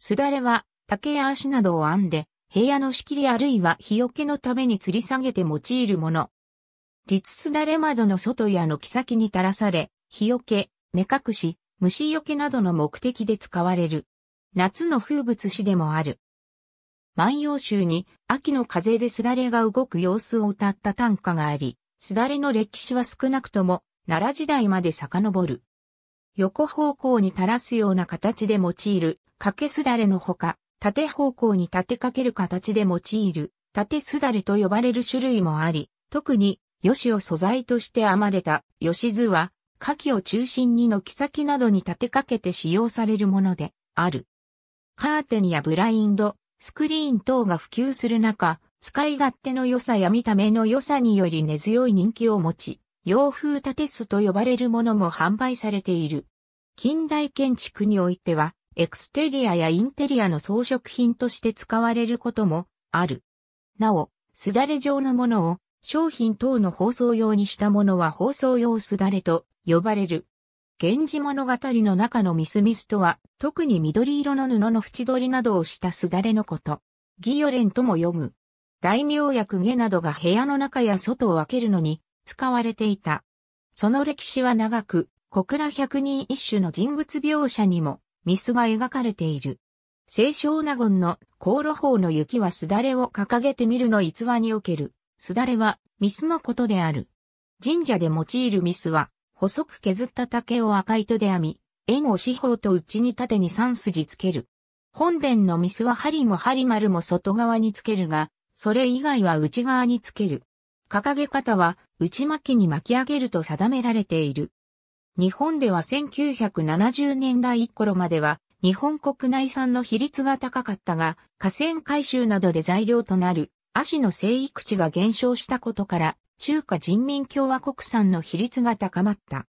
すだれは竹や足などを編んで、部屋の仕切りあるいは日よけのために吊り下げて用いるもの。立すだれ窓の外や軒先に垂らされ、日よけ、目隠し、虫よけなどの目的で使われる。夏の風物詩でもある。万葉集に秋の風ですだれが動く様子を歌った短歌があり、すだれの歴史は少なくとも奈良時代まで遡る。横方向に垂らすような形で用いる掛けすだれのほか、縦方向に立てかける形で用いる、縦すだれと呼ばれる種類もあり、特に、吉を素材として編まれた吉図は、牡蠣を中心に軒先などに立てかけて使用されるものである。カーテンやブラインド、スクリーン等が普及する中、使い勝手の良さや見た目の良さにより根強い人気を持ち、洋風縦すと呼ばれるものも販売されている。近代建築においては、エクステリアやインテリアの装飾品として使われることもある。なお、すだれ状のものを商品等の包装用にしたものは包装用すだれと呼ばれる。源氏物語の中のミスミスとは、特に緑色の布の縁取りなどをしたすだれのこと。ギヨレンとも読む。大名や公家などが部屋の中や外を分けるのに使われていた。その歴史は長く、小倉百人一首の人物描写にもミスが描かれている。清少納言の香炉法の雪はすだれを掲げてみるの逸話における、すだれはミスのことである。神社で用いるミスは、細く削った竹を赤糸で編み、円を四方と内に縦に三筋つける。本殿のミスは針も針丸も外側につけるが、それ以外は内側につける。掲げ方は内巻きに巻き上げると定められている。日本では1970年代頃までは日本国内産の比率が高かったが、河川回収などで材料となる足の生育地が減少したことから、中華人民共和国産の比率が高まった。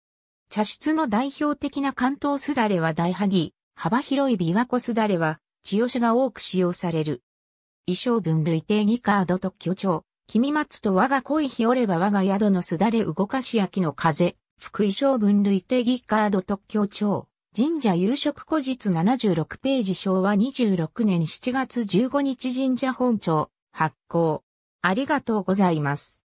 茶室の代表的な関東すだれは大萩、幅広い琵琶湖すだれは、千代市が多く使用される。衣装分類定義カード特許庁、君松と我が恋日折れば我が宿のすだれ動かし焼きの風、福井省分類定義カード特許庁、神社夕食古日76ページ昭和26年7月15日神社本庁、発行。ありがとうございます。